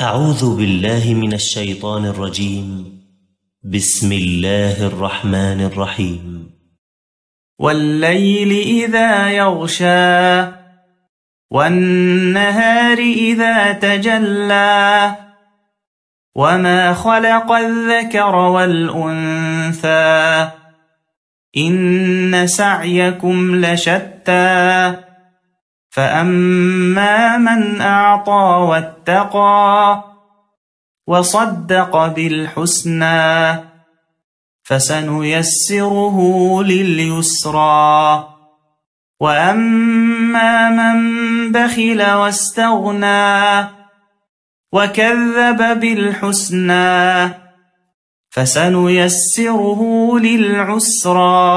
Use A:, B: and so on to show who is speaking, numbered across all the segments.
A: أعوذ بالله من الشيطان الرجيم بسم الله الرحمن الرحيم والليل إذا يغشى والنهار إذا تجلى وما خلق الذكر والأنثى إن سعيكم لشتى فأما من أعطى واتقى وصدق بالحسنى فسنيسره لليسرى وأما من بخل واستغنى وكذب بالحسنى فسنيسره للعسرى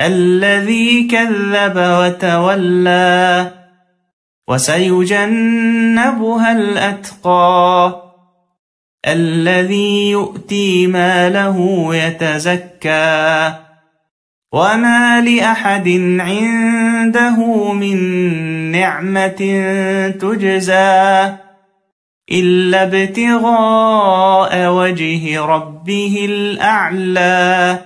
A: الذي كذب وتولى وسيجنبها الأتقى الذي يؤتي ماله يتزكى وما لأحد عنده من نعمة تجزى إلا ابتغاء وجه ربه الأعلى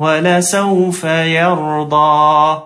A: ولسوف يرضى